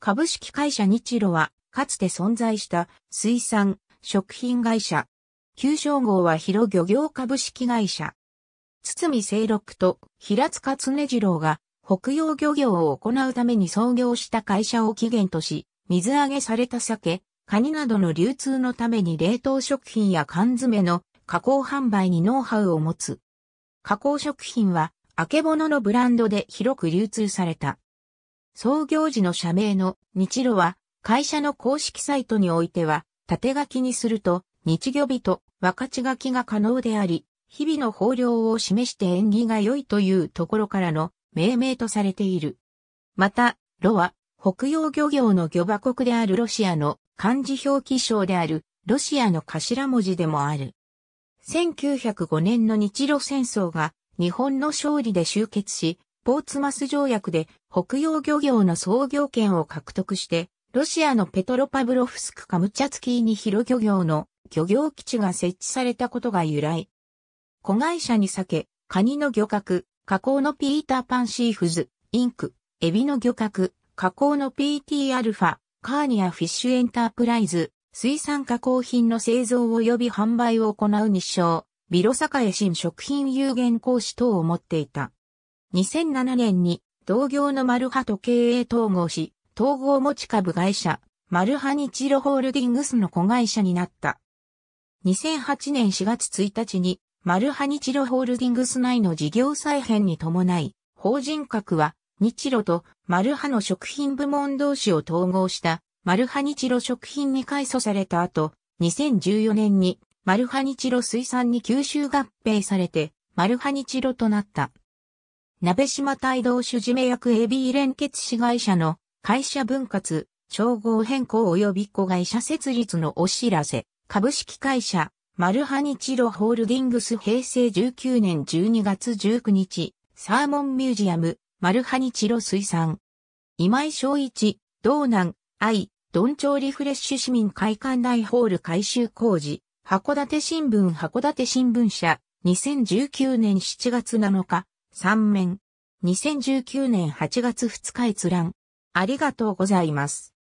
株式会社日露は、かつて存在した水産、食品会社。旧称号は広漁業株式会社。堤清六と平塚常次郎が北洋漁業を行うために創業した会社を起源とし、水揚げされた酒、カニなどの流通のために冷凍食品や缶詰の加工販売にノウハウを持つ。加工食品は、あけぼののブランドで広く流通された。創業時の社名の日露は会社の公式サイトにおいては縦書きにすると日魚日とかち書きが可能であり、日々の法量を示して縁起が良いというところからの命名とされている。また、ロは北洋漁業の漁場国であるロシアの漢字表記章であるロシアの頭文字でもある。1905年の日露戦争が日本の勝利で終結し、ポーツマス条約で北洋漁業の創業権を獲得して、ロシアのペトロパブロフスクカムチャツキーに広漁業の漁業基地が設置されたことが由来。子会社に避け、カニの漁獲、加工のピーターパンシーフズ、インク、エビの漁獲、加工の PT アルファ、カーニアフィッシュエンタープライズ、水産加工品の製造及び販売を行う日商、ビロ栄新食品有限講師等を持っていた。2007年に同業のマルハと経営統合し、統合持ち株会社、マルハ日露ホールディングスの子会社になった。2008年4月1日に、マルハ日露ホールディングス内の事業再編に伴い、法人格は、日露とマルハの食品部門同士を統合した、マルハ日露食品に改祖された後、2014年に、マルハ日露水産に吸収合併されて、マルハ日露となった。鍋島帯同主事名役 AB 連結子会社の会社分割、調合変更及び子会社設立のお知らせ、株式会社、マルハニチロホールディングス平成19年12月19日、サーモンミュージアム、マルハニチロ水産。今井昭一、道南、愛、ドンチョウリフレッシュ市民会館大ホール改修工事、函館新聞函館新聞社、2019年7月7日、3面。2019年8月2日閲覧。ありがとうございます。